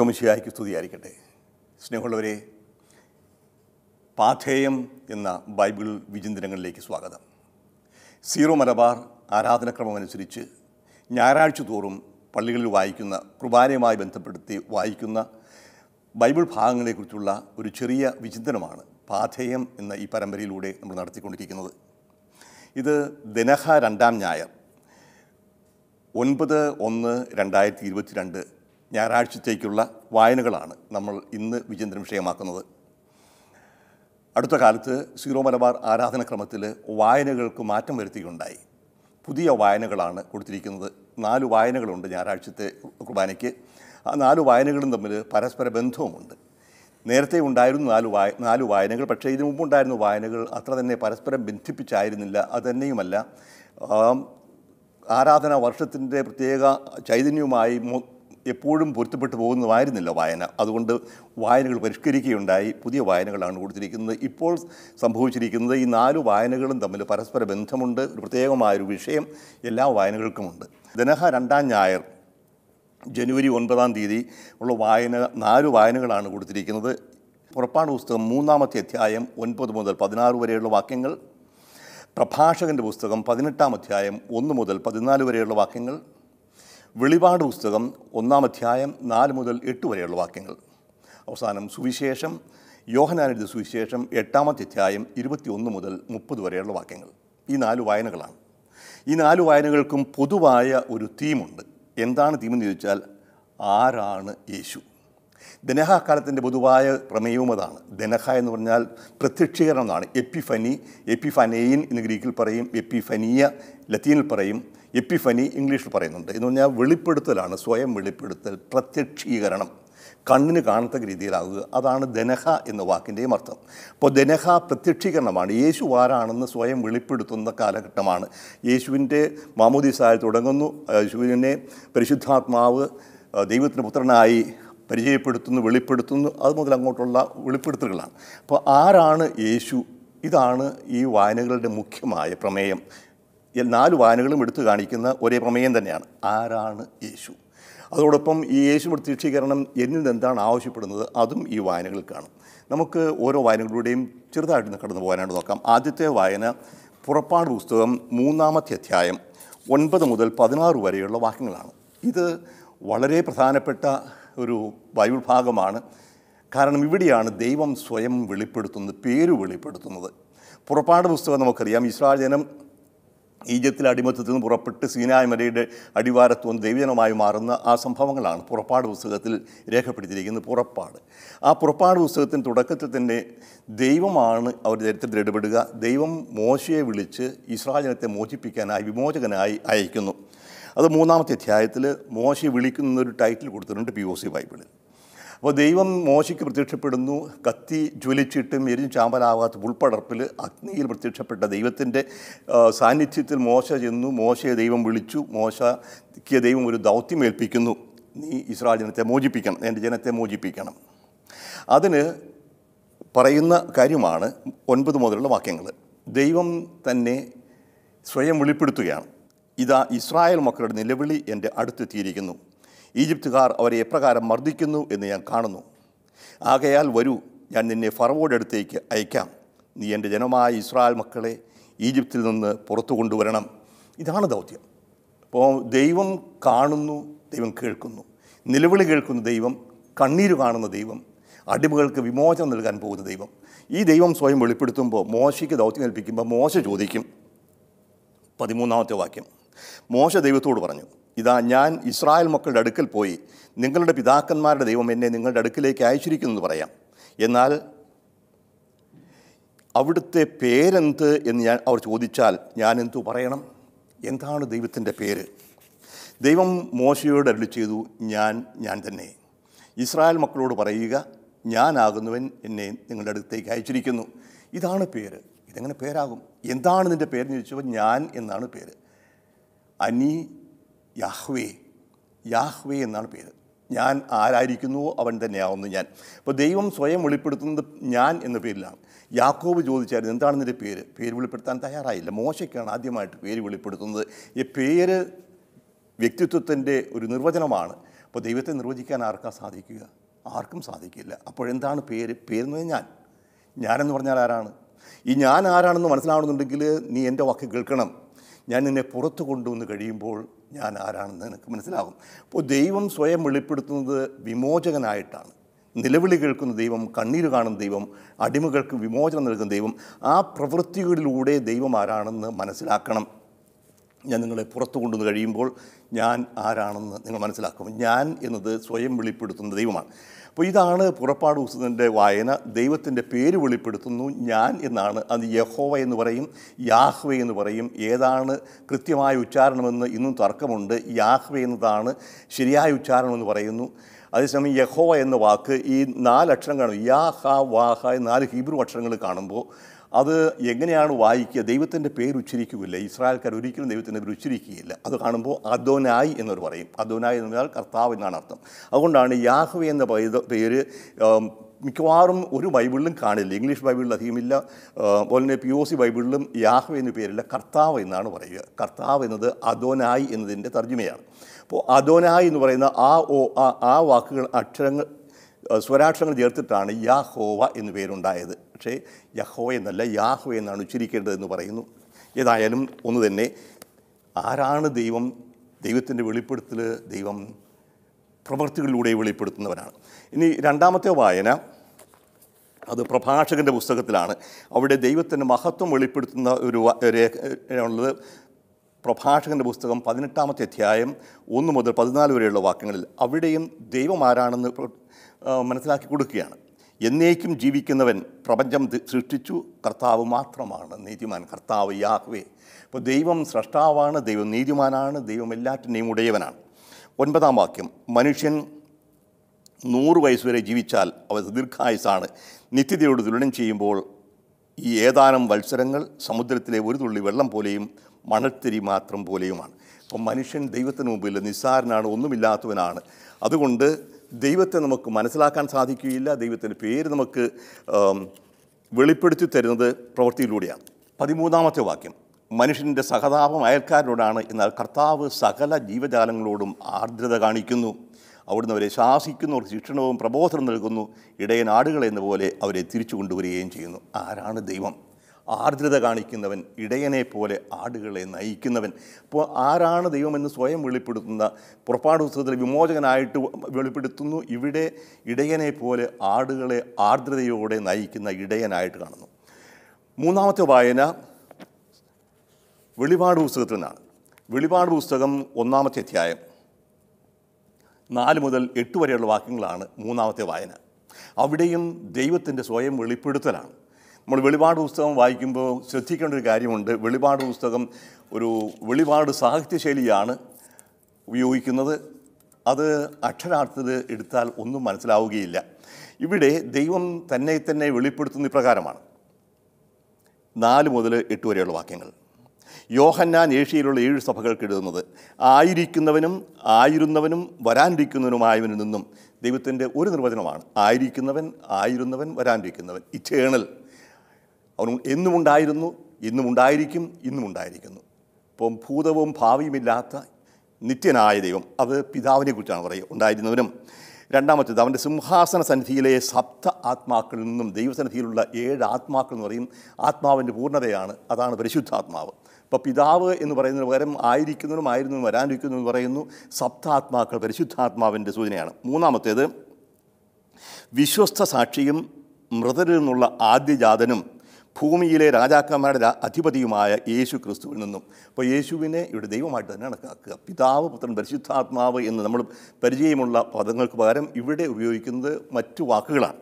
ഈശോമിശിയായിക്ക് സ്തുതിയായിരിക്കട്ടെ സ്നേഹമുള്ളവരെ പാഥേയം എന്ന ബൈബിൾ വിചിന്തനങ്ങളിലേക്ക് സ്വാഗതം സീറോ മലബാർ ആരാധനക്രമം അനുസരിച്ച് ഞായറാഴ്ച തോറും പള്ളികളിൽ വായിക്കുന്ന കുർബാനയുമായി ബന്ധപ്പെടുത്തി വായിക്കുന്ന ബൈബിൾ ഭാഗങ്ങളെക്കുറിച്ചുള്ള ഒരു ചെറിയ വിചിന്തനമാണ് പാഥേയം എന്ന ഈ പരമ്പരയിലൂടെ നമ്മൾ നടത്തിക്കൊണ്ടിരിക്കുന്നത് ഇത് ദിനഹ രണ്ടാം ഞായർ ഒൻപത് ഒന്ന് രണ്ടായിരത്തി രണ്ട് ഞായറാഴ്ചത്തേക്കുള്ള വായനകളാണ് നമ്മൾ ഇന്ന് വിചിന്തനം വിഷയമാക്കുന്നത് അടുത്ത കാലത്ത് സീറോ മലബാർ ആരാധനക്രമത്തിൽ വായനകൾക്ക് മാറ്റം വരുത്തിയുണ്ടായി പുതിയ വായനകളാണ് കൊടുത്തിരിക്കുന്നത് നാല് വായനകളുണ്ട് ഞായറാഴ്ചത്തെ കുർബാനയ്ക്ക് ആ നാല് വായനകളും തമ്മിൽ പരസ്പര ബന്ധവുമുണ്ട് നേരത്തെ ഉണ്ടായിരുന്നു നാല് വായ നാല് വായനകൾ പക്ഷേ ഇതിനു മുമ്പുണ്ടായിരുന്ന വായനകൾ അത്ര തന്നെ പരസ്പരം ബന്ധിപ്പിച്ചായിരുന്നില്ല അതുതന്നെയുമല്ല ആരാധന വർഷത്തിൻ്റെ പ്രത്യേക ചൈതന്യവുമായി എപ്പോഴും പൊരുത്തപ്പെട്ടു പോകുന്നതായിരുന്നില്ല വായന അതുകൊണ്ട് വായനകൾ പരിഷ്കരിക്കുകയുണ്ടായി പുതിയ വായനകളാണ് കൊടുത്തിരിക്കുന്നത് ഇപ്പോൾ സംഭവിച്ചിരിക്കുന്നത് ഈ നാല് വായനകളും തമ്മിൽ പരസ്പര ബന്ധമുണ്ട് ഒരു പ്രത്യേകമായൊരു വിഷയം എല്ലാ വായനകൾക്കുമുണ്ട് ദനഹ രണ്ടാം ഞായർ ജനുവരി ഒൻപതാം തീയതി ഉള്ള വായന നാല് വായനകളാണ് കൊടുത്തിരിക്കുന്നത് പുറപ്പാട് പുസ്തകം മൂന്നാമത്തെ അധ്യായം ഒൻപത് മുതൽ പതിനാറ് വരെയുള്ള വാക്യങ്ങൾ പ്രഭാഷകൻ്റെ പുസ്തകം പതിനെട്ടാം അധ്യായം ഒന്ന് മുതൽ പതിനാല് വരെയുള്ള വാക്യങ്ങൾ വെളിപാട് പുസ്തകം ഒന്നാം അധ്യായം നാല് മുതൽ എട്ട് വരെയുള്ള വാക്യങ്ങൾ അവസാനം സുവിശേഷം യോഹനാനെഴുതിയ സുവിശേഷം എട്ടാമത്തെ അധ്യായം ഇരുപത്തിയൊന്ന് മുതൽ മുപ്പത് വരെയുള്ള വാക്യങ്ങൾ ഈ നാല് വായനകളാണ് ഈ നാല് വായനകൾക്കും പൊതുവായ ഒരു തീമുണ്ട് എന്താണ് തീമെന്ന് ചോദിച്ചാൽ ആരാണ് യേശു ധനഹ കാലത്തിൻ്റെ പൊതുവായ പ്രമേയവും അതാണ് ദനഹ എന്ന് പറഞ്ഞാൽ പ്രത്യക്ഷീകരണം എന്നാണ് എപ്പിഫനി എപ്പിഫനൈൻ എന്ന് ഗ്രീക്കിൽ പറയും എപ്പിഫനിയ ലത്തീനിൽ പറയും എപ്പിഫനി ഇംഗ്ലീഷിൽ പറയുന്നുണ്ട് എന്ന് പറഞ്ഞാൽ വെളിപ്പെടുത്തലാണ് സ്വയം വെളിപ്പെടുത്തൽ പ്രത്യക്ഷീകരണം കണ്ണിന് കാണത്തക്ക രീതിയിലാവുക അതാണ് ദനഹ എന്ന വാക്കിൻ്റെയും അർത്ഥം അപ്പോൾ ദനഹ പ്രത്യക്ഷീകരണമാണ് യേശു ആരാണെന്ന് സ്വയം വെളിപ്പെടുത്തുന്ന കാലഘട്ടമാണ് യേശുവിൻ്റെ മാമോദിസായ തുടങ്ങുന്നു യേശുവിനെ പരിശുദ്ധാത്മാവ് ദൈവത്തിൻ്റെ പുത്രനായി പരിചയപ്പെടുത്തുന്നു വെളിപ്പെടുത്തുന്നു അത് മുതൽ അങ്ങോട്ടുള്ള വെളിപ്പെടുത്തലുകളാണ് അപ്പോൾ ആരാണ് യേശു ഇതാണ് ഈ വായനകളുടെ മുഖ്യമായ പ്രമേയം നാല് വാനുകളും എടുത്തു കാണിക്കുന്ന ഒരേ പ്രമേയം തന്നെയാണ് ആരാണ് യേശു അതോടൊപ്പം ഈ യേശു പ്രത്യക്ഷീകരണം എന്നിൽ എന്താണ് ആവശ്യപ്പെടുന്നത് അതും ഈ വായനകൾക്കാണ് കാണും നമുക്ക് ഓരോ വായനകളുടെയും ചെറുതായിട്ട് കടന്നു പോകാനായിട്ട് നോക്കാം ആദ്യത്തെ വായന പുറപ്പാട് പുസ്തകം മൂന്നാമത്തെ അധ്യായം ഒൻപത് മുതൽ പതിനാറ് വരെയുള്ള വാക്യങ്ങളാണ് ഇത് വളരെ പ്രധാനപ്പെട്ട ഒരു ബൈബിൾ ഭാഗമാണ് കാരണം ഇവിടെയാണ് ദൈവം സ്വയം വെളിപ്പെടുത്തുന്നത് പേര് വെളിപ്പെടുത്തുന്നത് പുറപ്പാട് പുസ്തകം നമുക്കറിയാം ഇസ്രായേൽ ജനം ഈജിപ്തിലെ അടിമത്തത്തിൽ നിന്ന് പുറപ്പെട്ട് സീനായ് മലയുടെ അടിവാരത്ത് ദൈവജനമായി മാറുന്ന ആ സംഭവങ്ങളാണ് പുറപ്പാട് പുസ്തകത്തിൽ രേഖപ്പെടുത്തിയിരിക്കുന്നത് പുറപ്പാട് ആ പുറപ്പാട് പുസ്തകത്തിൻ്റെ തുടക്കത്തിൽ തന്നെ ദൈവമാണ് അവർ ചരിത്രത്തിൽ ഇടപെടുക ദൈവം മോശയെ വിളിച്ച് ഇസ്രായേലിനത്തെ മോചിപ്പിക്കാനായി വിമോചകനായി അയക്കുന്നു അത് മൂന്നാമത്തെ അധ്യായത്തിൽ മോശ ഒരു ടൈറ്റിൽ കൊടുത്തിട്ടുണ്ട് പി ഒ സി ബൈബിളിൽ അപ്പോൾ ദൈവം മോശയ്ക്ക് പ്രത്യക്ഷപ്പെടുന്നു കത്തി ജ്വലിച്ചിട്ടും എരിഞ്ഞ് ചാമ്പലാവാത്ത ഉൾപ്പടർപ്പിൽ അഗ്നിയിൽ പ്രത്യക്ഷപ്പെട്ട ദൈവത്തിൻ്റെ സാന്നിധ്യത്തിൽ മോശ ചെന്നു മോശയെ ദൈവം വിളിച്ചു മോശയ്ക്ക് ദൈവം ഒരു ദൗത്യം ഏൽപ്പിക്കുന്നു നീ ഇസ്രായേൽ ജനത്തെ മോചിപ്പിക്കണം എൻ്റെ ജനത്തെ മോചിപ്പിക്കണം അതിന് പറയുന്ന കാര്യമാണ് ഒൻപത് മുതലുള്ള വാക്യങ്ങൾ ദൈവം തന്നെ സ്വയം വെളിപ്പെടുത്തുകയാണ് ഇതാ ഇസ്രായേൽ മക്കളുടെ നിലവിളി എൻ്റെ അടുത്തെത്തിയിരിക്കുന്നു ഈജിപ്തുകാർ അവരെ എപ്രകാരം മർദ്ദിക്കുന്നു എന്ന് ഞാൻ കാണുന്നു ആകയാൽ വരൂ ഞാൻ നിന്നെ ഫറവോയുടെ അടുത്തേക്ക് അയക്കാം നീ എൻ്റെ ജനമായ ഇസ്രായേൽ മക്കളെ ഈജിപ്തിൽ നിന്ന് പുറത്തു കൊണ്ടുവരണം ഇതാണ് ദൗത്യം അപ്പോൾ ദൈവം കാണുന്നു ദൈവം കേൾക്കുന്നു നിലവിളി കേൾക്കുന്ന ദൈവം കണ്ണീര് കാണുന്ന ദൈവം അടിമകൾക്ക് വിമോചനം നൽകാൻ പോകുന്ന ദൈവം ഈ ദൈവം സ്വയം വെളിപ്പെടുത്തുമ്പോൾ മോശയ്ക്ക് ദൗത്യം ഏൽപ്പിക്കുമ്പോൾ മോശ ചോദിക്കും പതിമൂന്നാമത്തെ വാക്യം മോശ ദൈവത്തോട് പറഞ്ഞു ഇതാ ഞാൻ ഇസ്രായേൽ മക്കളുടെ അടുക്കൽ പോയി നിങ്ങളുടെ പിതാക്കന്മാരുടെ ദൈവം എന്നെ നിങ്ങളുടെ അടുക്കിലേക്ക് അയച്ചിരിക്കുന്നു എന്ന് പറയാം എന്നാൽ അവിടുത്തെ പേരെന്ത് എന്ന് ഞാൻ അവർ ചോദിച്ചാൽ ഞാൻ എന്തു പറയണം എന്താണ് ദൈവത്തിൻ്റെ പേര് ദൈവം മോശയോട് അരുളി ചെയ്തു ഞാൻ ഞാൻ തന്നെ ഇസ്രായേൽ മക്കളോട് പറയുക ഞാനാകുന്നവൻ എന്നെ നിങ്ങളുടെ അടുത്തേക്ക് അയച്ചിരിക്കുന്നു ഇതാണ് പേര് ഇതെങ്ങനെ പേരാകും എന്താണ് നിൻ്റെ എന്ന് ചോദിച്ചപ്പോൾ ഞാൻ എന്നാണ് പേര് അനി യാഹ്വേ യാഹ്വേ എന്നാണ് പേര് ഞാൻ ആരായിരിക്കുന്നുവോ അവൻ തന്നെയാവുന്നു ഞാൻ അപ്പോൾ ദൈവം സ്വയം വെളിപ്പെടുത്തുന്നത് ഞാൻ എന്ന പേരിലാണ് യാക്കോബ് ചോദിച്ചായിരുന്നു എന്താണ് നിൻ്റെ പേര് പേര് വെളിപ്പെടുത്താൻ തയ്യാറായില്ല മോശയ്ക്കാണ് ആദ്യമായിട്ട് പേര് വെളിപ്പെടുത്തുന്നത് ഈ പേര് വ്യക്തിത്വത്തിൻ്റെ ഒരു നിർവചനമാണ് അപ്പോൾ ദൈവത്തെ നിർവചിക്കാൻ ആർക്കാ സാധിക്കുക ആർക്കും സാധിക്കില്ല അപ്പോഴെന്താണ് പേര് പേരെന്ന് ഞാൻ ഞാനെന്ന് പറഞ്ഞാൽ ആരാണ് ഈ ഞാൻ ആരാണെന്ന് മനസ്സിലാവണമെന്നുണ്ടെങ്കിൽ നീ എൻ്റെ വാക്ക് കേൾക്കണം ഞാൻ നിന്നെ പുറത്തു കൊണ്ടുവന്ന് കഴിയുമ്പോൾ ഞാൻ ആരാണെന്ന് നിനക്ക് മനസ്സിലാകും അപ്പോൾ ദൈവം സ്വയം വെളിപ്പെടുത്തുന്നത് വിമോചകനായിട്ടാണ് നിലവിളി കേൾക്കുന്ന ദൈവം കണ്ണീര് കാണുന്ന ദൈവം അടിമകൾക്ക് വിമോചനം നൽകുന്ന ദൈവം ആ പ്രവൃത്തികളിലൂടെ ദൈവം ആരാണെന്ന് മനസ്സിലാക്കണം ഞാൻ നിങ്ങളെ പുറത്തു കൊണ്ടുവന്ന് കഴിയുമ്പോൾ ഞാൻ ആരാണെന്ന് നിങ്ങൾ മനസ്സിലാക്കും ഞാൻ എന്നത് സ്വയം വെളിപ്പെടുത്തുന്ന ദൈവമാണ് അപ്പോൾ ഇതാണ് പുറപ്പാട് ഉസുദൻ്റെ വായന ദൈവത്തിൻ്റെ പേര് വെളിപ്പെടുത്തുന്നു ഞാൻ എന്നാണ് അത് യഹോവ എന്ന് പറയും യാഹ്വെ എന്ന് പറയും ഏതാണ് കൃത്യമായ ഉച്ചാരണമെന്ന് ഇന്നും തർക്കമുണ്ട് യാഹ്വെ എന്നതാണ് ശരിയായ ഉച്ചാരണമെന്ന് പറയുന്നു അതേസമയം യഹോവ എന്ന വാക്ക് ഈ നാല് അക്ഷരം കാണും യാ ഹ വാ ഹ നാല് ഹീബ്രു അക്ഷരങ്ങൾ കാണുമ്പോൾ അത് എങ്ങനെയാണ് വായിക്കുക ദൈവത്തിൻ്റെ പേര് ഉച്ചരിക്കുകയില്ല ഇസ്രായേൽക്കാർ ഒരിക്കലും ദൈവത്തിൻ്റെ പേര് ഉച്ചരിക്കുകയില്ല അത് കാണുമ്പോൾ അദോനായി എന്നവർ പറയും അദോനായി എന്ന് പറഞ്ഞാൽ കർത്താവ് എന്നാണ് അർത്ഥം അതുകൊണ്ടാണ് യാഹ്വേ എന്ന പേര് മിക്കവാറും ഒരു ബൈബിളിലും കാണില്ല ഇംഗ്ലീഷ് ബൈബിളിൽ അധികമില്ല അതുപോലെ തന്നെ പി ഒ സി ബൈബിളിലും യാഹ്വ എന്ന പേരില്ല കർത്താവ് എന്നാണ് പറയുക കർത്താവ് എന്നത് അദോനായി എന്നതിൻ്റെ തർജ്ജമയാണ് അപ്പോൾ അദോനായി എന്ന് പറയുന്ന ആ ഓ ആ വാക്കുകൾ അക്ഷരങ്ങൾ സ്വരാക്ഷരങ്ങൾ ചേർത്തിട്ടാണ് യാഹോവ എന്നു പേരുണ്ടായത് പക്ഷേ യഹോ എന്നല്ല യാഹോ എന്നാണ് ഉച്ചരിക്കേണ്ടതെന്ന് പറയുന്നു ഏതായാലും ഒന്ന് തന്നെ ആരാണ് ദൈവം ദൈവത്തിൻ്റെ വെളിപ്പെടുത്തൽ ദൈവം പ്രവൃത്തികളിലൂടെ വെളിപ്പെടുത്തുന്നവരാണ് ഇനി രണ്ടാമത്തെ വായന അത് പ്രഭാഷകൻ്റെ പുസ്തകത്തിലാണ് അവിടെ ദൈവത്തിൻ്റെ മഹത്വം വെളിപ്പെടുത്തുന്ന ഒരു ഉള്ളത് പ്രഭാഷകൻ്റെ പുസ്തകം പതിനെട്ടാമത്തെ അധ്യായം ഒന്ന് മുതൽ പതിനാല് വരെയുള്ള വാക്യങ്ങളിൽ അവിടെയും ദൈവം ആരാണെന്ന് മനസ്സിലാക്കി കൊടുക്കുകയാണ് എന്നേക്കും ജീവിക്കുന്നവൻ പ്രപഞ്ചം സൃഷ്ടിച്ചു കർത്താവ് മാത്രമാണ് നീതിമാൻ കർത്താവ് യാഹ്വേ ഇപ്പോൾ ദൈവം സ്രഷ്ടാവാണ് ദൈവം നീതിമാനാണ് ദൈവം എല്ലാറ്റിനെയും ഉടയവനാണ് ഒൻപതാം വാക്യം മനുഷ്യൻ നൂറ് വയസ്സുവരെ ജീവിച്ചാൽ അവ ദീർഘായുസാണ് നിത്യതയോട് തുലനം ചെയ്യുമ്പോൾ ഈ ഏതാനും വത്സരങ്ങൾ സമുദ്രത്തിലെ ഒരു തുള്ളി വെള്ളം പോലെയും മണത്തിരി മാത്രം പോലെയുമാണ് അപ്പം മനുഷ്യൻ ദൈവത്തിന് മുമ്പിൽ നിസ്സാരനാണ് ഒന്നുമില്ലാത്തവനാണ് അതുകൊണ്ട് ദൈവത്തെ നമുക്ക് മനസ്സിലാക്കാൻ സാധിക്കുകയില്ല ദൈവത്തിൻ്റെ പേര് നമുക്ക് വെളിപ്പെടുത്തി തരുന്നത് പ്രവൃത്തിയിലൂടെയാണ് പതിമൂന്നാമത്തെ വാക്യം മനുഷ്യൻ്റെ സഹതാപം അയൽക്കാരനോടാണ് എന്നാൽ കർത്താവ് സകല ജീവജാലങ്ങളോടും ആർദ്രത കാണിക്കുന്നു അവിടുന്ന് അവരെ ശാസിക്കുന്നു അവർക്ക് ശിക്ഷണവും പ്രബോധനം നൽകുന്നു ഇടയൻ എന്ന പോലെ അവരെ തിരിച്ചു കൊണ്ടുവരികയും ചെയ്യുന്നു ആരാണ് ദൈവം ആർദ്രത കാണിക്കുന്നവൻ ഇടയനെ പോലെ ആടുകളെ നയിക്കുന്നവൻ ഇപ്പോൾ ആരാണ് ദൈവമെന്ന് സ്വയം വെളിപ്പെടുത്തുന്ന പുറപ്പാട് പുസ്തകത്തിൽ വിമോചകനായിട്ട് വെളിപ്പെടുത്തുന്നു ഇവിടെ ഇടയനെ പോലെ ആടുകളെ ആർദ്രതയോടെ നയിക്കുന്ന ഇടയനായിട്ട് കാണുന്നു മൂന്നാമത്തെ വായന വെളിപാട് പുസ്തകത്തിൽ നിന്നാണ് വെളിപാട് പുസ്തകം ഒന്നാമത്തെ അധ്യായം നാല് മുതൽ എട്ട് വരെയുള്ള വാക്യങ്ങളാണ് മൂന്നാമത്തെ വായന അവിടെയും ദൈവത്തിൻ്റെ സ്വയം വെളിപ്പെടുത്തലാണ് നമ്മൾ വെളിപാട് പുസ്തകം വായിക്കുമ്പോൾ ശ്രദ്ധിക്കേണ്ട ഒരു കാര്യമുണ്ട് വെളിപാട് പുസ്തകം ഒരു വെളിപാട് സാഹിത്യശൈലിയാണ് ഉപയോഗിക്കുന്നത് അത് അക്ഷരാർത്ഥത്തിൽ എടുത്താൽ ഒന്നും മനസ്സിലാവുകയില്ല ഇവിടെ ദൈവം തന്നെ തന്നെ വെളിപ്പെടുത്തുന്ന ഇപ്രകാരമാണ് നാല് മുതൽ എട്ട് വരെയുള്ള വാക്യങ്ങൾ യോഹന്നാൻ ഏഷ്യയിലുള്ള ഏഴ് സഭകൾക്ക് എഴുതുന്നത് ആയിരിക്കുന്നവനും ആയിരുന്നവനും വരാനിരിക്കുന്നവനുമായവനിൽ നിന്നും ദൈവത്തിൻ്റെ ഒരു നിർവചനമാണ് ആയിരിക്കുന്നവൻ ആയിരുന്നവൻ വരാനിരിക്കുന്നവൻ ഇറ്റേണൽ അവൻ എന്നും ഉണ്ടായിരുന്നു ഇന്നും ഉണ്ടായിരിക്കും ഇന്നും ഉണ്ടായിരിക്കുന്നു ഇപ്പം ഭൂതവും ഭാവിയുമില്ലാത്ത നിത്യനായ ദൈവം അത് പിതാവിനെ കുറിച്ചാണ് പറയുക ഉണ്ടായിരുന്നവനും രണ്ടാമത്തേത് അവൻ്റെ സിംഹാസന സന്നിധിയിലെ സപ്ത ആത്മാക്കളിൽ നിന്നും ദൈവസന്നിധിയിലുള്ള ഏഴ് ആത്മാക്കൾ എന്ന് പറയും ആത്മാവിൻ്റെ പൂർണ്ണതയാണ് അതാണ് പരിശുദ്ധാത്മാവ് ഇപ്പോൾ പിതാവ് എന്ന് പറയുന്നതിന് പകരം ആയിരുന്നു വരാനിരിക്കുന്നു എന്ന് പറയുന്നു സപ്താത്മാക്കൾ പരിശുദ്ധാത്മാവിൻ്റെ സൂചനയാണ് മൂന്നാമത്തേത് വിശ്വസ്ത സാക്ഷിയും മൃതരിൽ നിന്നുള്ള ആദ്യജാതനും ഭൂമിയിലെ രാജാക്കന്മാരുടെ അധിപതിയുമായ യേശു ക്രിസ്തുവിൽ നിന്നും അപ്പോൾ യേശുവിനെ ഇവിടെ ദൈവമായിട്ട് തന്നെ കണക്കാക്കുക പിതാവ് പുത്രൻ പരിശുദ്ധാത്മാവ് എന്ന് നമ്മൾ പരിചയമുള്ള പദങ്ങൾക്ക് പകരം ഇവിടെ ഉപയോഗിക്കുന്നത് മറ്റു വാക്കുകളാണ്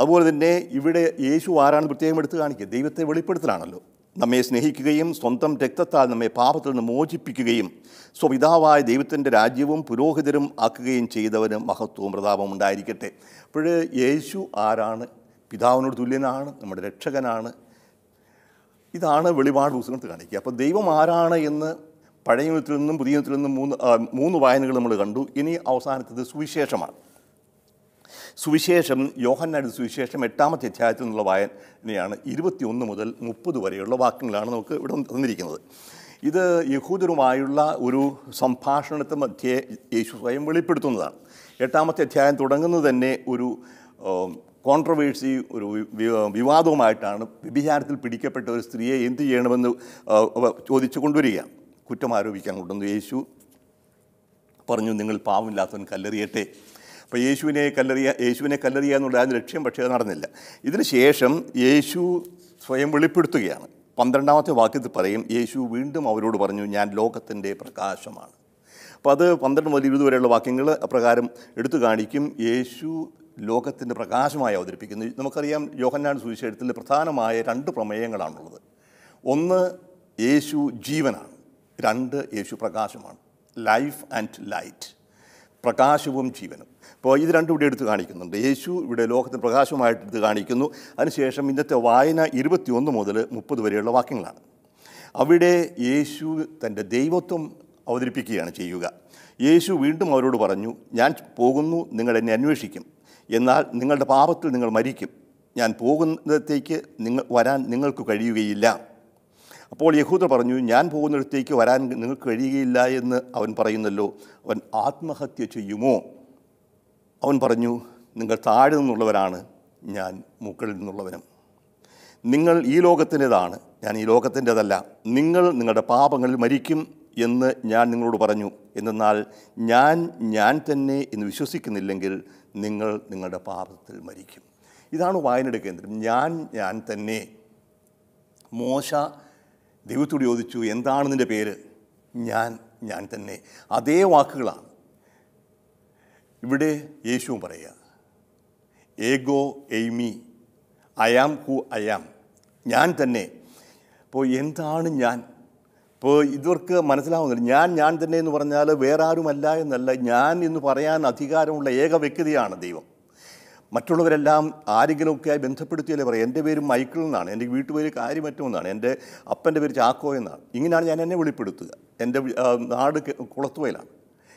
അതുപോലെ തന്നെ ഇവിടെ യേശു ആരാണെന്ന് പ്രത്യേകം എടുത്ത് കാണിക്കുക ദൈവത്തെ വെളിപ്പെടുത്തലാണല്ലോ നമ്മെ സ്നേഹിക്കുകയും സ്വന്തം രക്തത്താൽ നമ്മെ പാപത്തിൽ നിന്ന് മോചിപ്പിക്കുകയും സ്വപിതാവായ ദൈവത്തിൻ്റെ രാജ്യവും പുരോഹിതരും ആക്കുകയും ചെയ്തവന് മഹത്വവും പ്രതാപവും ഉണ്ടായിരിക്കട്ടെ അപ്പോൾ യേശു ആരാണ് പിതാവിനോട് തുല്യനാണ് നമ്മുടെ രക്ഷകനാണ് ഇതാണ് വെളിപാട് പുസ്തകത്തിൽ കാണിക്കുക അപ്പോൾ ദൈവം ആരാണ് എന്ന് പഴയ യുഗത്തിൽ നിന്നും പുതിയ യുഗത്തിൽ നിന്നും മൂന്ന് മൂന്ന് വായനകൾ നമ്മൾ കണ്ടു ഇനി അവസാനത്തത് സുവിശേഷമാണ് സുവിശേഷം യോഹന്നായുടെ സുവിശേഷം എട്ടാമത്തെ അധ്യായത്തിൽ നിന്നുള്ള വായനയാണ് ഒന്ന് മുതൽ മുപ്പത് വരെയുള്ള വാക്യങ്ങളാണ് നമുക്ക് ഇവിടെ തന്നിരിക്കുന്നത് ഇത് യഹൂദരുമായുള്ള ഒരു സംഭാഷണത്തെ മധ്യേ യേശു സ്വയം വെളിപ്പെടുത്തുന്നതാണ് എട്ടാമത്തെ അധ്യായം തുടങ്ങുന്നത് തന്നെ ഒരു കോൺട്രവേഴ്സി ഒരു വിവാദവുമായിട്ടാണ് വ്യഭിചാരത്തിൽ പിടിക്കപ്പെട്ട ഒരു സ്ത്രീയെ എന്ത് ചെയ്യണമെന്ന് ചോദിച്ചു കൊണ്ടുവരിക കുറ്റം ആരോപിക്കാൻ കൊണ്ടുവന്നു യേശു പറഞ്ഞു നിങ്ങൾ പാവമില്ലാത്തവൻ കല്ലെറിയട്ടെ അപ്പോൾ യേശുവിനെ കല്ലെറിയ യേശുവിനെ കല്ലെറിയുക എന്നുള്ള ലക്ഷ്യം പക്ഷേ അത് നടന്നില്ല ഇതിന് ശേഷം യേശു സ്വയം വെളിപ്പെടുത്തുകയാണ് പന്ത്രണ്ടാമത്തെ വാക്യത്തിൽ പറയും യേശു വീണ്ടും അവരോട് പറഞ്ഞു ഞാൻ ലോകത്തിൻ്റെ പ്രകാശമാണ് അപ്പോൾ അത് പന്ത്രണ്ട് മുതൽ ഇരുപത് വരെയുള്ള വാക്യങ്ങൾ അപ്രകാരം എടുത്തു കാണിക്കും യേശു ലോകത്തിൻ്റെ പ്രകാശമായി അവതരിപ്പിക്കുന്നു നമുക്കറിയാം യോഹന്നാൻ സുവിശേഷത്തിൻ്റെ പ്രധാനമായ രണ്ട് പ്രമേയങ്ങളാണുള്ളത് ഒന്ന് യേശു ജീവനാണ് രണ്ട് യേശു പ്രകാശമാണ് ലൈഫ് ആൻഡ് ലൈറ്റ് പ്രകാശവും ജീവനും അപ്പോൾ ഇത് രണ്ടും ഇവിടെ എടുത്ത് കാണിക്കുന്നുണ്ട് യേശു ഇവിടെ ലോകത്തിന് പ്രകാശമായിട്ട് എടുത്ത് കാണിക്കുന്നു അതിനുശേഷം ഇന്നത്തെ വായന ഇരുപത്തിയൊന്ന് മുതൽ മുപ്പത് വരെയുള്ള വാക്യങ്ങളാണ് അവിടെ യേശു തൻ്റെ ദൈവത്വം അവതരിപ്പിക്കുകയാണ് ചെയ്യുക യേശു വീണ്ടും അവരോട് പറഞ്ഞു ഞാൻ പോകുന്നു നിങ്ങൾ എന്നെ അന്വേഷിക്കും എന്നാൽ നിങ്ങളുടെ പാപത്തിൽ നിങ്ങൾ മരിക്കും ഞാൻ പോകുന്നിടത്തേക്ക് നിങ്ങൾ വരാൻ നിങ്ങൾക്ക് കഴിയുകയില്ല അപ്പോൾ യഹൂദർ പറഞ്ഞു ഞാൻ പോകുന്നിടത്തേക്ക് വരാൻ നിങ്ങൾക്ക് കഴിയുകയില്ല എന്ന് അവൻ പറയുന്നല്ലോ അവൻ ആത്മഹത്യ ചെയ്യുമോ അവൻ പറഞ്ഞു നിങ്ങൾ താഴെ നിന്നുള്ളവരാണ് ഞാൻ മുകളിൽ നിന്നുള്ളവനും നിങ്ങൾ ഈ ലോകത്തിൻ്റെതാണ് ഞാൻ ഈ ലോകത്തിൻ്റെതല്ല നിങ്ങൾ നിങ്ങളുടെ പാപങ്ങളിൽ മരിക്കും എന്ന് ഞാൻ നിങ്ങളോട് പറഞ്ഞു എന്നാൽ ഞാൻ ഞാൻ തന്നെ എന്ന് വിശ്വസിക്കുന്നില്ലെങ്കിൽ നിങ്ങൾ നിങ്ങളുടെ പാപത്തിൽ മരിക്കും ഇതാണ് വായനയുടെ കേന്ദ്രം ഞാൻ ഞാൻ തന്നെ മോശ ദൈവത്തോട് ചോദിച്ചു എന്താണ് നിൻ്റെ പേര് ഞാൻ ഞാൻ തന്നെ അതേ വാക്കുകളാണ് ഇവിടെ യേശുവും പറയുക ഏഗോ എയ്മി ആം ഹു ഐ ആം ഞാൻ തന്നെ അപ്പോൾ എന്താണ് ഞാൻ ഇപ്പോൾ ഇവർക്ക് മനസ്സിലാവുന്നില്ല ഞാൻ ഞാൻ തന്നെ എന്ന് പറഞ്ഞാൽ വേറെ ആരുമല്ല എന്നല്ല ഞാൻ എന്ന് പറയാൻ അധികാരമുള്ള ഏക വ്യക്തിയാണ് ദൈവം മറ്റുള്ളവരെല്ലാം ആരെങ്കിലുമൊക്കെയായി ബന്ധപ്പെടുത്തിയാലേ പറയാം എൻ്റെ പേര് മൈക്കിൾ എന്നാണ് എൻ്റെ വീട്ടുപേര് കാര്യമറ്റം എൻ്റെ അപ്പൻ്റെ പേര് ചാക്കോ എന്നാണ് ഇങ്ങനെയാണ് ഞാൻ എന്നെ വെളിപ്പെടുത്തുക എൻ്റെ നാട് കുളത്തുവയിലാണ്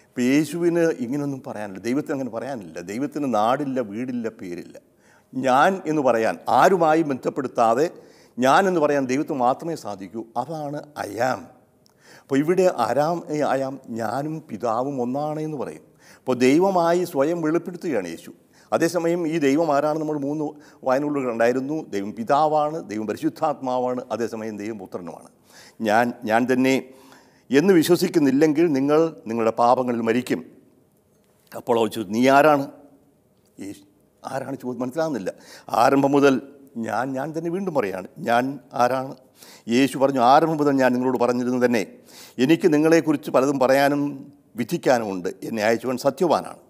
ഇപ്പോൾ യേശുവിന് ഇങ്ങനെയൊന്നും പറയാനില്ല ദൈവത്തിന് അങ്ങനെ പറയാനില്ല ദൈവത്തിന് നാടില്ല വീടില്ല പേരില്ല ഞാൻ എന്ന് പറയാൻ ആരുമായി ബന്ധപ്പെടുത്താതെ ഞാനെന്ന് പറയാൻ ദൈവത്തിന് മാത്രമേ സാധിക്കൂ അതാണ് അയാം അപ്പോൾ ഇവിടെ അരാം അയാം ഞാനും പിതാവും ഒന്നാണ് എന്ന് പറയും അപ്പോൾ ദൈവമായി സ്വയം വെളിപ്പെടുത്തുകയാണ് യേശു അതേസമയം ഈ ദൈവം ആരാണ് നമ്മൾ മൂന്ന് വായനുള്ളിൽ ഉണ്ടായിരുന്നു ദൈവം പിതാവാണ് ദൈവം പരിശുദ്ധാത്മാവാണ് അതേസമയം ദൈവം പുത്രനുമാണ് ഞാൻ ഞാൻ തന്നെ എന്ന് വിശ്വസിക്കുന്നില്ലെങ്കിൽ നിങ്ങൾ നിങ്ങളുടെ പാപങ്ങളിൽ മരിക്കും അപ്പോൾ ചോദിച്ചു നീ ആരാണ് ആരാണ് ചോദിച്ചു മനസ്സിലാകുന്നില്ല ആരംഭം മുതൽ ഞാൻ ഞാൻ തന്നെ വീണ്ടും പറയുകയാണ് ഞാൻ ആരാണ് യേശു പറഞ്ഞു ആരംഭം മുതൽ ഞാൻ നിങ്ങളോട് പറഞ്ഞിരുന്നു തന്നെ എനിക്ക് നിങ്ങളെക്കുറിച്ച് പലതും പറയാനും വിധിക്കാനുമുണ്ട് എന്നെ അയച്ചവൻ സത്യവാനാണ്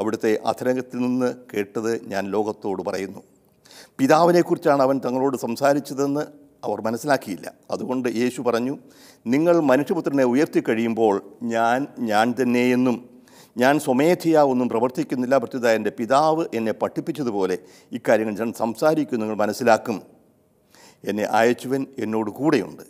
അവിടുത്തെ അധരംഗത്തിൽ നിന്ന് കേട്ടത് ഞാൻ ലോകത്തോട് പറയുന്നു പിതാവിനെക്കുറിച്ചാണ് അവൻ തങ്ങളോട് സംസാരിച്ചതെന്ന് അവർ മനസ്സിലാക്കിയില്ല അതുകൊണ്ട് യേശു പറഞ്ഞു നിങ്ങൾ മനുഷ്യപുത്രനെ ഉയർത്തി കഴിയുമ്പോൾ ഞാൻ ഞാൻ തന്നെയെന്നും ഞാൻ സ്വമേധയാ ഒന്നും പ്രവർത്തിക്കുന്നില്ല പ്രത്യുത എൻ്റെ പിതാവ് എന്നെ പഠിപ്പിച്ചതുപോലെ ഇക്കാര്യങ്ങൾ ഞാൻ സംസാരിക്കും നിങ്ങൾ മനസ്സിലാക്കും എന്നെ അയച്ചുവൻ എന്നോട് കൂടെയുണ്ട്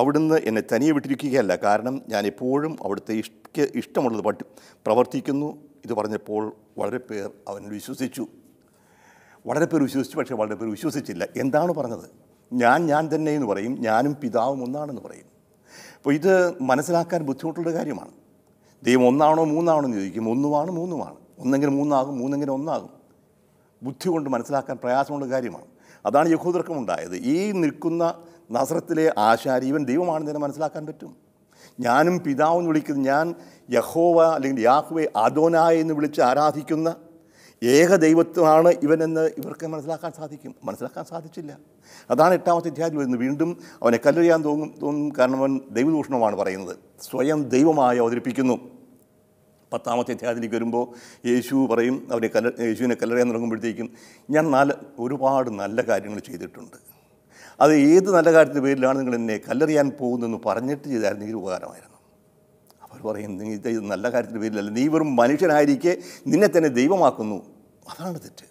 അവിടുന്ന് എന്നെ തനിയെ വിട്ടിരിക്കുകയല്ല കാരണം ഞാൻ എപ്പോഴും അവിടുത്തെ ഇഷ്ട ഇഷ്ടമുള്ളത് പഠി പ്രവർത്തിക്കുന്നു ഇത് പറഞ്ഞപ്പോൾ വളരെ പേർ അവനിൽ വിശ്വസിച്ചു വളരെ പേർ വിശ്വസിച്ചു പക്ഷേ വളരെ പേർ വിശ്വസിച്ചില്ല എന്താണ് പറഞ്ഞത് ഞാൻ ഞാൻ തന്നെ എന്ന് പറയും ഞാനും പിതാവും ഒന്നാണെന്ന് പറയും അപ്പോൾ ഇത് മനസ്സിലാക്കാൻ ബുദ്ധിമുട്ടുള്ള കാര്യമാണ് ദൈവം ഒന്നാണോ മൂന്നാണോ എന്ന് ചോദിക്കും ഒന്നുമാണ് മൂന്നുമാണ് ഒന്നെങ്കിൽ മൂന്നാകും മൂന്നെങ്കിൽ ഒന്നാകും ബുദ്ധി കൊണ്ട് മനസ്സിലാക്കാൻ പ്രയാസമുള്ള കാര്യമാണ് അതാണ് യഹൂദർക്കും ഉണ്ടായത് ഈ നിൽക്കുന്ന നസറത്തിലെ ആശാരി ഇവൻ ദൈവമാണെന്ന് തന്നെ മനസ്സിലാക്കാൻ പറ്റും ഞാനും പിതാവും വിളിക്കുന്നത് ഞാൻ യഹോവ അല്ലെങ്കിൽ യാഹുവെ അദോനായ എന്ന് വിളിച്ച് ആരാധിക്കുന്ന ഏകദൈവത്വമാണ് ഇവനെന്ന് ഇവർക്ക് മനസ്സിലാക്കാൻ സാധിക്കും മനസ്സിലാക്കാൻ സാധിച്ചില്ല അതാണ് എട്ടാമത്തെ അധ്യായത്തിൽ വരുന്നത് വീണ്ടും അവനെ കല്ലെറിയാൻ തോന്നും തോന്നും കാരണം അവൻ ദൈവദൂഷണമാണ് പറയുന്നത് സ്വയം ദൈവമായി അവതരിപ്പിക്കുന്നു പത്താമത്തെ അധ്യായത്തിലേക്ക് വരുമ്പോൾ യേശു പറയും അവരെ കല യേശുവിനെ കല്ലെറിയാൻ തുടങ്ങുമ്പോഴത്തേക്കും ഞാൻ നല്ല ഒരുപാട് നല്ല കാര്യങ്ങൾ ചെയ്തിട്ടുണ്ട് അത് ഏത് നല്ല കാര്യത്തിൻ്റെ പേരിലാണ് നിങ്ങൾ എന്നെ കല്ലെറിയാൻ പോകുന്നതെന്ന് പറഞ്ഞിട്ട് ചെയ്തായിരുന്നെങ്കിൽ ഉപകാരമായിരുന്നു അവർ പറയും നീ ഇത് നല്ല കാര്യത്തിൻ്റെ പേരിലല്ല നീ വെറും മനുഷ്യനായിരിക്കെ നിന്നെ തന്നെ ദൈവമാക്കുന്നു അതാണ് തെറ്റ്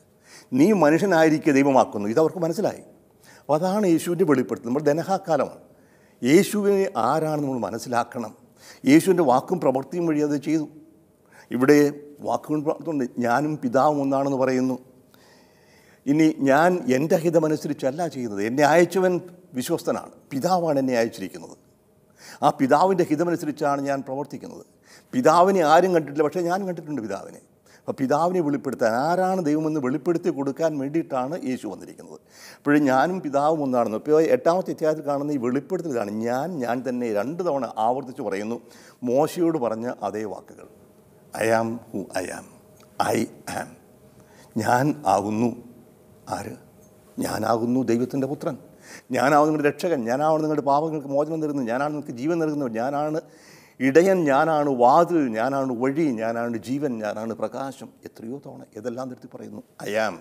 നീ മനുഷ്യനായിരിക്കെ ദൈവമാക്കുന്നു ഇതവർക്ക് മനസ്സിലായി അപ്പോൾ അതാണ് യേശുവിൻ്റെ വെളിപ്പെടുത്തൽ നമ്മൾ ധനഹാക്കാലമാണ് യേശുവിനെ ആരാണെന്ന് നമ്മൾ മനസ്സിലാക്കണം യേശുവിൻ്റെ വാക്കും പ്രവൃത്തിയും വഴി അത് ചെയ്തു ഇവിടെ വാക്കുകൾ പ്രാർത്ഥന ഞാനും പിതാവും ഒന്നാണെന്ന് പറയുന്നു ഇനി ഞാൻ എൻ്റെ ഹിതമനുസരിച്ചല്ല ചെയ്യുന്നത് എന്നെ അയച്ചവൻ വിശ്വസ്തനാണ് പിതാവാണ് എന്നെ അയച്ചിരിക്കുന്നത് ആ പിതാവിൻ്റെ ഹിതമനുസരിച്ചാണ് ഞാൻ പ്രവർത്തിക്കുന്നത് പിതാവിനെ ആരും കണ്ടിട്ടില്ല പക്ഷേ ഞാൻ കണ്ടിട്ടുണ്ട് പിതാവിനെ അപ്പോൾ പിതാവിനെ വെളിപ്പെടുത്താൻ ആരാണ് ദൈവമെന്ന് വെളിപ്പെടുത്തി കൊടുക്കാൻ വേണ്ടിയിട്ടാണ് യേശു വന്നിരിക്കുന്നത് അപ്പോഴും ഞാനും പിതാവും ഒന്നാണെന്ന് ഇപ്പോൾ എട്ടാമത്തെ അധ്യായത്തിൽ കാണുന്ന ഈ വെളിപ്പെടുത്തലാണ് ഞാൻ ഞാൻ തന്നെ രണ്ട് തവണ ആവർത്തിച്ച് പറയുന്നു മോശയോട് പറഞ്ഞ അതേ വാക്കുകൾ I am who I am I am ഞാൻ ആകുന്നു ആര് ഞാനാകുന്നു ദൈവത്തിൻ്റെ പുത്രൻ ഞാനാണ് നിങ്ങളുടെ രക്ഷകൻ ഞാനാണ് നിങ്ങളുടെ പാപങ്ങൾക്ക് മോചനം നൽകുന്നത് ഞാനാണ് നിങ്ങൾക്ക് ജീവൻ നൽകുന്നത് ഞാനാണ് ഇടയൻ ഞാനാണ് വാതിൽ ഞാനാണ് വഴി ഞാനാണ് ജീവൻ ഞാനാണ് പ്രകാശം എത്രയോ തവണ ഇതെല്ലാം നിർത്തി പറയുന്നു അയാം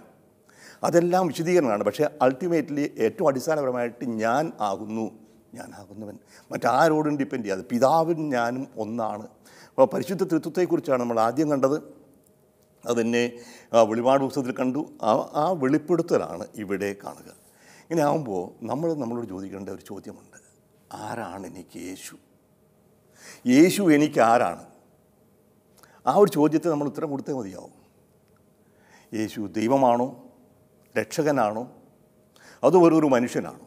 അതെല്ലാം വിശദീകരണമാണ് പക്ഷേ അൾട്ടിമേറ്റ്ലി ഏറ്റവും അടിസ്ഥാനപരമായിട്ട് ഞാൻ ആകുന്നു ഞാനാകുന്നവൻ മറ്റാരോടും ഡിപ്പെൻഡ് ചെയ്യാതെ പിതാവും ഞാനും ഒന്നാണ് അപ്പോൾ പരിശുദ്ധ തൃത്വത്തെക്കുറിച്ചാണ് നമ്മൾ ആദ്യം കണ്ടത് അതെന്നെ വെളിപാട് പുസ്തകത്തിൽ കണ്ടു ആ ആ വെളിപ്പെടുത്തലാണ് ഇവിടെ കാണുക ഇങ്ങനെ ആകുമ്പോൾ നമ്മൾ നമ്മളോട് ചോദിക്കേണ്ട ഒരു ചോദ്യമുണ്ട് ആരാണ് എനിക്ക് യേശു യേശു എനിക്ക് ആരാണ് ആ ഒരു ചോദ്യത്തെ നമ്മൾ ഉത്തരം കൊടുത്തേ മതിയാവും യേശു ദൈവമാണോ രക്ഷകനാണോ അതോ ഒരു മനുഷ്യനാണോ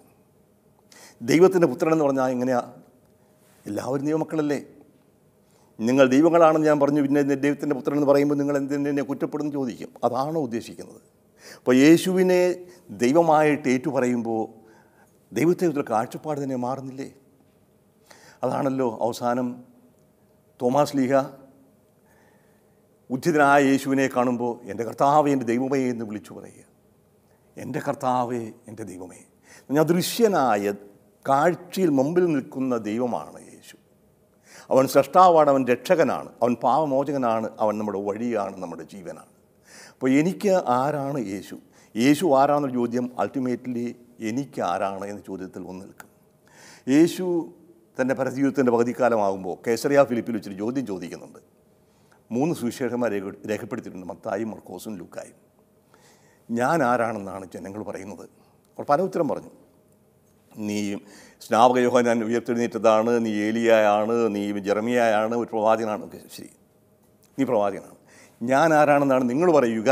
ദൈവത്തിൻ്റെ പുത്രൻ എന്ന് പറഞ്ഞാൽ എങ്ങനെയാ എല്ലാവരും ദൈവമക്കളല്ലേ നിങ്ങൾ ദൈവങ്ങളാണെന്ന് ഞാൻ പറഞ്ഞു പിന്നെ ദൈവത്തിൻ്റെ പുത്രൻ എന്ന് പറയുമ്പോൾ നിങ്ങൾ എന്തിനെ കുറ്റപ്പെടുന്നു ചോദിക്കും അതാണോ ഉദ്ദേശിക്കുന്നത് അപ്പോൾ യേശുവിനെ ദൈവമായിട്ട് ഏറ്റുപറയുമ്പോൾ ദൈവത്തെ കാഴ്ചപ്പാട് തന്നെ മാറുന്നില്ലേ അതാണല്ലോ അവസാനം തോമാസ് ലീഹ ഉദ്ധിതനായ യേശുവിനെ കാണുമ്പോൾ എൻ്റെ കർത്താവ് എൻ്റെ ദൈവമേ എന്ന് വിളിച്ചു പറയുക എൻ്റെ കർത്താവ് എൻ്റെ ദൈവമേ ഞാൻ ദൃശ്യനായ കാഴ്ചയിൽ മുമ്പിൽ നിൽക്കുന്ന ദൈവമാണ് യേശു അവൻ സൃഷ്ടാവാണ് അവൻ രക്ഷകനാണ് അവൻ പാവമോചകനാണ് അവൻ നമ്മുടെ വഴിയാണ് നമ്മുടെ ജീവനാണ് അപ്പോൾ എനിക്ക് ആരാണ് യേശു യേശു ആരാണെന്ന ചോദ്യം അൾട്ടിമേറ്റ്ലി എനിക്ക് ആരാണ് എന്ന ചോദ്യത്തിൽ ഒന്ന് നിൽക്കും യേശു തൻ്റെ പരജീവിതത്തിൻ്റെ പകുതിക്കാലമാകുമ്പോൾ കേസറിയ ഫിലിപ്പിൽ വെച്ചൊരു ചോദ്യം ചോദിക്കുന്നുണ്ട് മൂന്ന് സുവിശേഷന്മാർ രേഖ രേഖപ്പെടുത്തിയിട്ടുണ്ട് മത്തായും മർക്കോസും ലുക്കായും ഞാൻ ആരാണെന്നാണ് ജനങ്ങൾ പറയുന്നത് അവർ പല ഉത്തരം പറഞ്ഞു നീ സ്നാപക ഞാൻ ഉയർത്തെഴുന്നേറ്റതാണ് നീ ഏലിയായാണ് നീ ജർമിയായാണ് ഒരു പ്രവാചകനാണ് ശരി നീ പ്രവാചകനാണ് ഞാൻ ആരാണെന്നാണ് നിങ്ങൾ പറയുക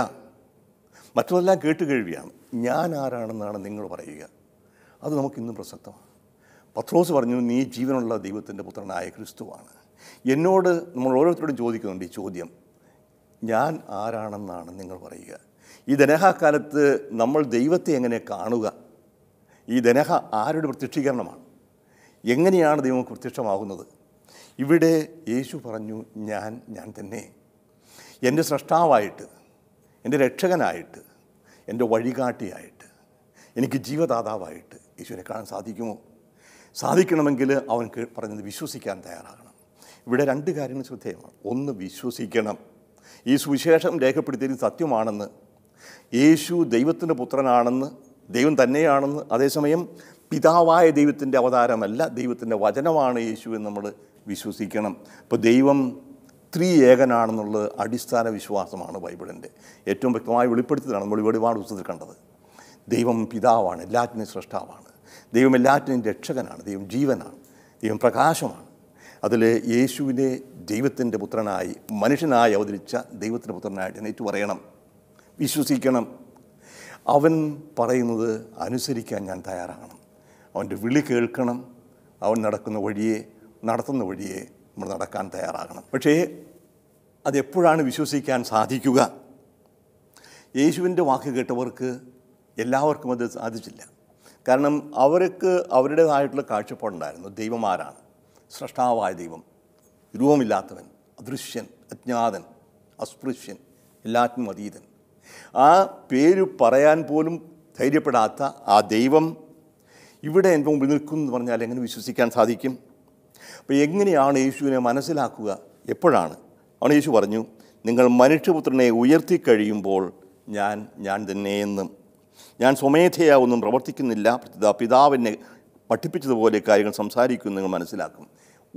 മറ്റുള്ളതെല്ലാം കേട്ട് കഴിവിയാണ് ഞാൻ ആരാണെന്നാണ് നിങ്ങൾ പറയുക അത് നമുക്കിന്നും പ്രസക്തമാണ് പത്രോസ് പറഞ്ഞു നീ ജീവനുള്ള ദൈവത്തിൻ്റെ പുത്രനായ ക്രിസ്തുവാണ് എന്നോട് നമ്മൾ ഓരോരുത്തരോടും ചോദിക്കുന്നുണ്ട് ഈ ചോദ്യം ഞാൻ ആരാണെന്നാണ് നിങ്ങൾ പറയുക ഈ ദനഹാക്കാലത്ത് നമ്മൾ ദൈവത്തെ എങ്ങനെ കാണുക ഈ ദനഹ ആരുടെ പ്രത്യക്ഷീകരണമാണ് എങ്ങനെയാണ് ദൈവം പ്രത്യക്ഷമാകുന്നത് ഇവിടെ യേശു പറഞ്ഞു ഞാൻ ഞാൻ തന്നെ എൻ്റെ സൃഷ്ടാവായിട്ട് എൻ്റെ രക്ഷകനായിട്ട് എൻ്റെ വഴികാട്ടിയായിട്ട് എനിക്ക് ജീവദാതാവായിട്ട് ഈശോനെ കാണാൻ സാധിക്കുമോ സാധിക്കണമെങ്കിൽ അവൻ പറഞ്ഞത് വിശ്വസിക്കാൻ തയ്യാറാകണം ഇവിടെ രണ്ട് കാര്യങ്ങൾ ശ്രദ്ധേയമാണ് ഒന്ന് വിശ്വസിക്കണം ഈ സുവിശേഷം രേഖപ്പെടുത്തിയത് സത്യമാണെന്ന് യേശു ദൈവത്തിൻ്റെ പുത്രനാണെന്ന് ദൈവം തന്നെയാണെന്ന് അതേസമയം പിതാവായ ദൈവത്തിൻ്റെ അവതാരമല്ല ദൈവത്തിൻ്റെ വചനമാണ് യേശു എന്ന് നമ്മൾ വിശ്വസിക്കണം ഇപ്പോൾ ദൈവം ഏകനാണെന്നുള്ളത് അടിസ്ഥാന വിശ്വാസമാണ് ബൈബിളിൻ്റെ ഏറ്റവും വ്യക്തമായി വെളിപ്പെടുത്തിയതാണ് നമ്മൾ ഒരുപാട് പുസ്തകത്തിൽ കണ്ടത് ദൈവം പിതാവാണ് എല്ലാറ്റിനും സൃഷ്ടാവാണ് ദൈവം എല്ലാറ്റിനും രക്ഷകനാണ് ദൈവം ജീവനാണ് ദൈവം പ്രകാശമാണ് അതിൽ യേശുവിനെ ദൈവത്തിൻ്റെ പുത്രനായി മനുഷ്യനായി അവതരിച്ച ദൈവത്തിൻ്റെ പുത്രനായിട്ട് എന്നേറ്റ് പറയണം വിശ്വസിക്കണം അവൻ പറയുന്നത് അനുസരിക്കാൻ ഞാൻ തയ്യാറാകണം അവൻ്റെ വിളി കേൾക്കണം അവൻ നടക്കുന്ന വഴിയെ നടത്തുന്ന വഴിയെ നമ്മൾ നടക്കാൻ തയ്യാറാകണം പക്ഷേ അതെപ്പോഴാണ് വിശ്വസിക്കാൻ സാധിക്കുക യേശുവിൻ്റെ വാക്ക് കേട്ടവർക്ക് എല്ലാവർക്കും അത് സാധിച്ചില്ല കാരണം അവർക്ക് അവരുടേതായിട്ടുള്ള കാഴ്ചപ്പാടുണ്ടായിരുന്നു ദൈവമാരാണ് സൃഷ്ടാവായ ദൈവം രൂപമില്ലാത്തവൻ അദൃശ്യൻ അജ്ഞാതൻ അസ്പൃശ്യൻ എല്ലാറ്റിനും അതീതൻ ആ പേര് പറയാൻ പോലും ധൈര്യപ്പെടാത്ത ആ ദൈവം ഇവിടെ എൻ്റെ മുമ്പിൽ നിൽക്കും എന്ന് പറഞ്ഞാൽ എങ്ങനെ വിശ്വസിക്കാൻ സാധിക്കും അപ്പോൾ എങ്ങനെയാണ് യേശുവിനെ മനസ്സിലാക്കുക എപ്പോഴാണ് അവൻ യേശു പറഞ്ഞു നിങ്ങൾ മനുഷ്യപുത്രനെ ഉയർത്തി കഴിയുമ്പോൾ ഞാൻ ഞാൻ തന്നെ ഞാൻ സ്വമേധയാ ഒന്നും പ്രവർത്തിക്കുന്നില്ല പിതാവിനെ പഠിപ്പിച്ചതുപോലെ കാര്യങ്ങൾ സംസാരിക്കും നിങ്ങൾ മനസ്സിലാക്കും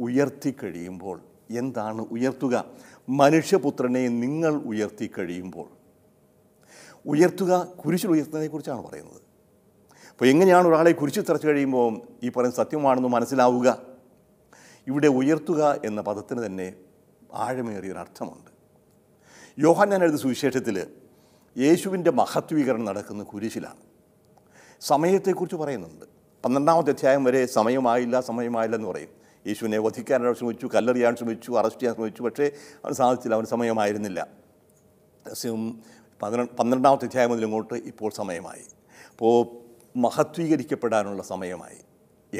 ഉയർത്തി കഴിയുമ്പോൾ എന്താണ് ഉയർത്തുക മനുഷ്യപുത്രനെ നിങ്ങൾ ഉയർത്തി കഴിയുമ്പോൾ ഉയർത്തുക കുരിശിൽ ഉയർത്തുന്നതിനെക്കുറിച്ചാണ് പറയുന്നത് അപ്പോൾ എങ്ങനെയാണ് ഒരാളെ കുരിശിൽ തറച്ചു കഴിയുമ്പോൾ ഈ പറയുന്ന സത്യമാണെന്ന് മനസ്സിലാവുക ഇവിടെ ഉയർത്തുക എന്ന പദത്തിന് തന്നെ ആഴമേറിയ അർത്ഥമുണ്ട് യോഹാൻ എഴുതിയ സുവിശേഷത്തിൽ യേശുവിൻ്റെ മഹത്വീകരണം നടക്കുന്ന കുരിശിലാണ് സമയത്തെക്കുറിച്ച് പറയുന്നുണ്ട് പന്ത്രണ്ടാമത്തെ അധ്യായം വരെ സമയമായില്ല സമയമായില്ല എന്ന് പറയും യേശുവിനെ വധിക്കാനാണ് ശ്രമിച്ചു കല്ലെറിയാൻ ശ്രമിച്ചു അറസ്റ്റ് ചെയ്യാൻ ശ്രമിച്ചു പക്ഷേ അവൻ സാധിച്ചില്ല അവന് സമയമായിരുന്നില്ല പന്ത്രണ്ടാമത്തെ അധ്യായം മുതൽ ഇങ്ങോട്ട് ഇപ്പോൾ സമയമായി അപ്പോൾ മഹത്വീകരിക്കപ്പെടാനുള്ള സമയമായി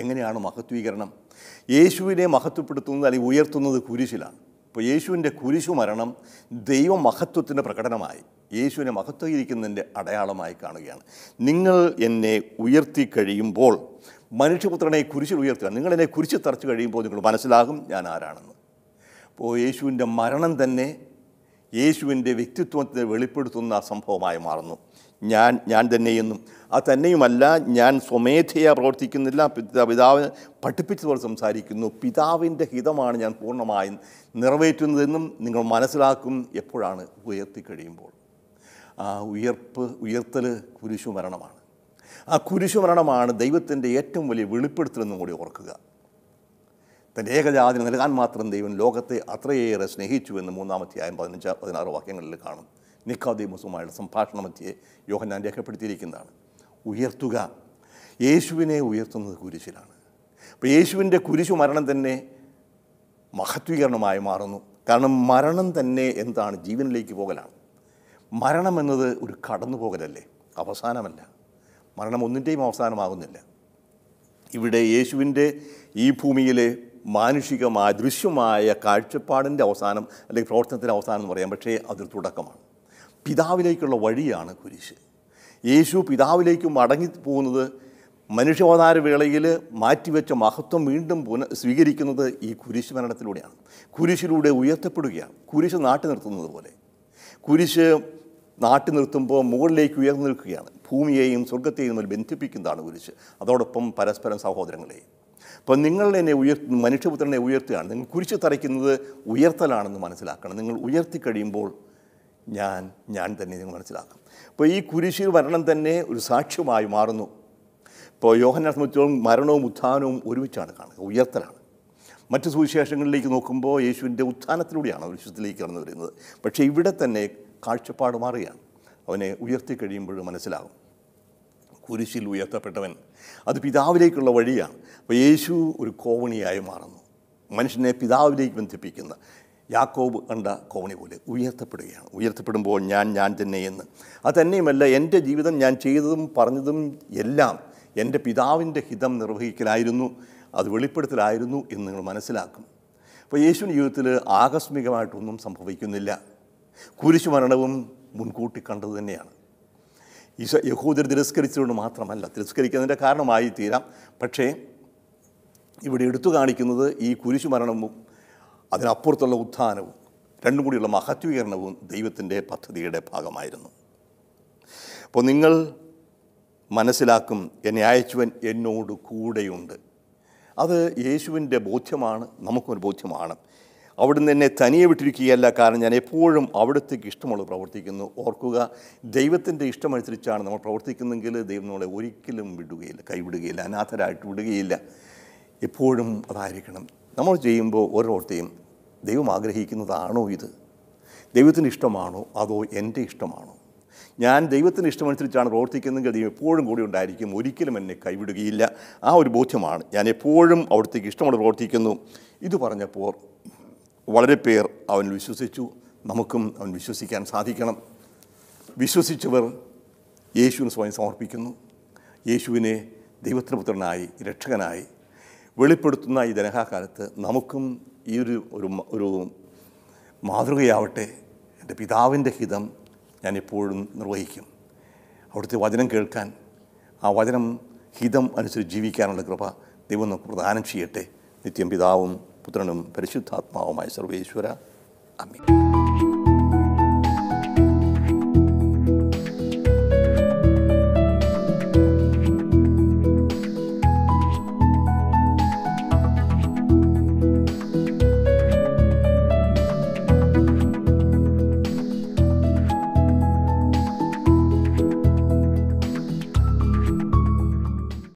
എങ്ങനെയാണ് മഹത്വീകരണം യേശുവിനെ മഹത്വപ്പെടുത്തുന്നത് അല്ലെങ്കിൽ ഉയർത്തുന്നത് കുരിശിലാണ് അപ്പോൾ യേശുവിൻ്റെ കുരിശു മരണം ദൈവ മഹത്വത്തിൻ്റെ പ്രകടനമായി യേശുവിനെ മഹത്വീകരിക്കുന്നതിൻ്റെ അടയാളമായി കാണുകയാണ് നിങ്ങൾ എന്നെ ഉയർത്തി കഴിയുമ്പോൾ മനുഷ്യപുത്രനെ കുരിശിൽ ഉയർത്തുക നിങ്ങൾ എന്നെ കുരിശി തറച്ചു കഴിയുമ്പോൾ നിങ്ങൾ മനസ്സിലാകും ഞാൻ ആരാണെന്ന് അപ്പോൾ യേശുവിൻ്റെ മരണം തന്നെ യേശുവിൻ്റെ വ്യക്തിത്വത്തെ വെളിപ്പെടുത്തുന്ന സംഭവമായി മാറുന്നു ഞാൻ ഞാൻ തന്നെയെന്നും ആ തന്നെയുമല്ല ഞാൻ സ്വമേധയാ പ്രവർത്തിക്കുന്നില്ല പിതാവ് പഠിപ്പിച്ചതുപോലെ സംസാരിക്കുന്നു പിതാവിൻ്റെ ഹിതമാണ് ഞാൻ പൂർണ്ണമായും നിറവേറ്റുന്നതെന്നും നിങ്ങൾ മനസ്സിലാക്കും എപ്പോഴാണ് ഉയർത്തി കഴിയുമ്പോൾ ആ ഉയർപ്പ് ഉയർത്തൽ കുരിശുമരണമാണ് ആ കുരിശുമരണമാണ് ദൈവത്തിൻ്റെ ഏറ്റവും വലിയ വെളിപ്പെടുത്തലെന്നും കൂടി ഓർക്കുക തൻ്റെ ഏകജാതിന് നൽകാൻ മാത്രം ദൈവം ലോകത്തെ അത്രയേറെ സ്നേഹിച്ചു എന്ന് മൂന്നാമത്തെ ആയം പതിനഞ്ച് പതിനാറ് വാക്യങ്ങളിൽ കാണും നിക്കോദീമുസുമായുള്ള സംഭാഷണ മധ്യേ യോഹന്നാൻ രേഖപ്പെടുത്തിയിരിക്കുന്നതാണ് ഉയർത്തുക യേശുവിനെ ഉയർത്തുന്നത് കുരിശിലാണ് അപ്പോൾ യേശുവിൻ്റെ കുരിശു മരണം തന്നെ മഹത്വീകരണമായി മാറുന്നു കാരണം മരണം തന്നെ എന്താണ് ജീവനിലേക്ക് പോകലാണ് മരണം എന്നത് ഒരു കടന്നു പോകലല്ലേ അവസാനമല്ല മരണം ഒന്നിൻ്റെയും അവസാനമാകുന്നില്ല ഇവിടെ യേശുവിൻ്റെ ഈ ഭൂമിയിലെ മാനുഷികമായ ദൃശ്യമായ കാഴ്ചപ്പാടിൻ്റെ അവസാനം അല്ലെങ്കിൽ പ്രവർത്തനത്തിൻ്റെ അവസാനം എന്ന് പറയാം പക്ഷേ അതൊരു തുടക്കമാണ് പിതാവിലേക്കുള്ള വഴിയാണ് കുരിശ് യേശു പിതാവിലേക്ക് മടങ്ങി പോകുന്നത് മനുഷ്യാവതാര വേളയിൽ മാറ്റിവെച്ച മഹത്വം വീണ്ടും പുന സ്വീകരിക്കുന്നത് ഈ കുരിശ് മരണത്തിലൂടെയാണ് കുരിശിലൂടെ ഉയർത്തപ്പെടുകയാണ് കുരിശ് നാട്ടി നിർത്തുന്നത് പോലെ കുരിശ് നാട്ടി നിർത്തുമ്പോൾ മുകളിലേക്ക് ഉയർന്നു നിൽക്കുകയാണ് ഭൂമിയെയും സ്വർഗത്തെയും തമ്മിൽ ബന്ധിപ്പിക്കുന്നതാണ് കുരിശ് അതോടൊപ്പം പരസ്പരം സഹോദരങ്ങളെയും അപ്പോൾ നിങ്ങൾ എന്നെ ഉയർ മനുഷ്യപുത്രനെ ഉയർത്തുകയാണ് നിങ്ങൾ കുരിശ് തറയ്ക്കുന്നത് ഉയർത്തലാണെന്ന് മനസ്സിലാക്കണം നിങ്ങൾ ഉയർത്തി കഴിയുമ്പോൾ ഞാൻ ഞാൻ തന്നെ നിങ്ങൾ മനസ്സിലാക്കും അപ്പോൾ ഈ കുരിശിൽ മരണം തന്നെ ഒരു സാക്ഷ്യമായി മാറുന്നു ഇപ്പോൾ യോഹനെ സംബന്ധിച്ചോളം മരണവും ഉത്ഥാനവും ഒരുമിച്ചാണ് കാണുക ഉയർത്തലാണ് മറ്റു സുവിശേഷങ്ങളിലേക്ക് നോക്കുമ്പോൾ യേശുവിൻ്റെ ഉത്ഥാനത്തിലൂടെയാണ് വിശ്വത്തിലേക്ക് കടന്നു വരുന്നത് പക്ഷേ ഇവിടെ തന്നെ കാഴ്ചപ്പാട് മാറുകയാണ് അവനെ ഉയർത്തി കഴിയുമ്പോൾ മനസ്സിലാകും കുരിശിൽ ഉയർത്തപ്പെട്ടവൻ അത് പിതാവിലേക്കുള്ള വഴിയാണ് അപ്പോൾ യേശു ഒരു കോവണിയായി മാറുന്നു മനുഷ്യനെ പിതാവിലേക്ക് ബന്ധിപ്പിക്കുന്ന യാക്കോബ് കണ്ട കോണി പോലെ ഉയർത്തപ്പെടുകയാണ് ഉയർത്തപ്പെടുമ്പോൾ ഞാൻ ഞാൻ തന്നെ എന്ന് അത് തന്നെയുമല്ല എൻ്റെ ജീവിതം ഞാൻ ചെയ്തതും പറഞ്ഞതും എല്ലാം എൻ്റെ പിതാവിൻ്റെ ഹിതം നിർവഹിക്കലായിരുന്നു അത് വെളിപ്പെടുത്തലായിരുന്നു എന്ന് നിങ്ങൾ മനസ്സിലാക്കും അപ്പോൾ യേശുവിൻ്റെ ജീവിതത്തിൽ ആകസ്മികമായിട്ടൊന്നും സംഭവിക്കുന്നില്ല കുരിശു മരണവും മുൻകൂട്ടി കണ്ടത് തന്നെയാണ് ഈശോ യഹൂദർ തിരസ്കരിച്ചതുകൊണ്ട് മാത്രമല്ല തിരസ്കരിക്കുന്നതിൻ്റെ കാരണമായി തീരാം പക്ഷേ ഇവിടെ എടുത്തു കാണിക്കുന്നത് ഈ കുരിശു മരണവും അതിനപ്പുറത്തുള്ള ഉത്ഥാനവും രണ്ടും കൂടിയുള്ള മഹത്വീകരണവും ദൈവത്തിൻ്റെ പദ്ധതിയുടെ ഭാഗമായിരുന്നു അപ്പോൾ നിങ്ങൾ മനസ്സിലാക്കും എന്നെ അയച്ചുവൻ എന്നോട് കൂടെയുണ്ട് അത് യേശുവിൻ്റെ ബോധ്യമാണ് നമുക്കൊരു ബോധ്യമാണ് അവിടുന്ന് എന്നെ തനിയെ വിട്ടിരിക്കുകയല്ല കാരണം ഞാൻ എപ്പോഴും അവിടത്തേക്ക് ഇഷ്ടമുള്ളത് പ്രവർത്തിക്കുന്നു ഓർക്കുക ദൈവത്തിൻ്റെ ഇഷ്ടമനുസരിച്ചാണ് നമ്മൾ പ്രവർത്തിക്കുന്നെങ്കിൽ ദൈവം നമ്മളെ ഒരിക്കലും വിടുകയില്ല കൈവിടുകയില്ല അനാഥരായിട്ട് വിടുകയില്ല എപ്പോഴും അതായിരിക്കണം നമ്മൾ ചെയ്യുമ്പോൾ ഓരോരുത്തയും ദൈവം ആഗ്രഹിക്കുന്നതാണോ ഇത് ദൈവത്തിന് ഇഷ്ടമാണോ അതോ എൻ്റെ ഇഷ്ടമാണോ ഞാൻ ദൈവത്തിന് ഇഷ്ടമനുസരിച്ചാണ് പ്രവർത്തിക്കുന്നതെങ്കിൽ ദൈവം എപ്പോഴും കൂടി ഉണ്ടായിരിക്കും ഒരിക്കലും എന്നെ കൈവിടുകയില്ല ആ ഒരു ബോധ്യമാണ് ഞാൻ എപ്പോഴും അവിടത്തേക്ക് ഇഷ്ടമുള്ള പ്രവർത്തിക്കുന്നു ഇത് പറഞ്ഞപ്പോൾ വളരെ പേർ അവൻ വിശ്വസിച്ചു നമുക്കും അവൻ വിശ്വസിക്കാൻ സാധിക്കണം വിശ്വസിച്ചവർ യേശുവിന് സ്വയം സമർപ്പിക്കുന്നു യേശുവിനെ ദൈവത്തിന് പുത്രനായി രക്ഷകനായി വെളിപ്പെടുത്തുന്ന ഈ ജനഹാകാലത്ത് നമുക്കും ഈ ഒരു ഒരു ഒരു മാതൃകയാവട്ടെ എൻ്റെ പിതാവിൻ്റെ ഹിതം ഞാൻ എപ്പോഴും നിർവഹിക്കും അവിടുത്തെ വചനം കേൾക്കാൻ ആ വചനം ഹിതം അനുസരിച്ച് ജീവിക്കാനുള്ള കൃപ ദൈവം നമുക്ക് പ്രദാനം ചെയ്യട്ടെ നിത്യം പിതാവും പുത്രനും പരിശുദ്ധാത്മാവുമായ സർവേശ്വര അമ്മ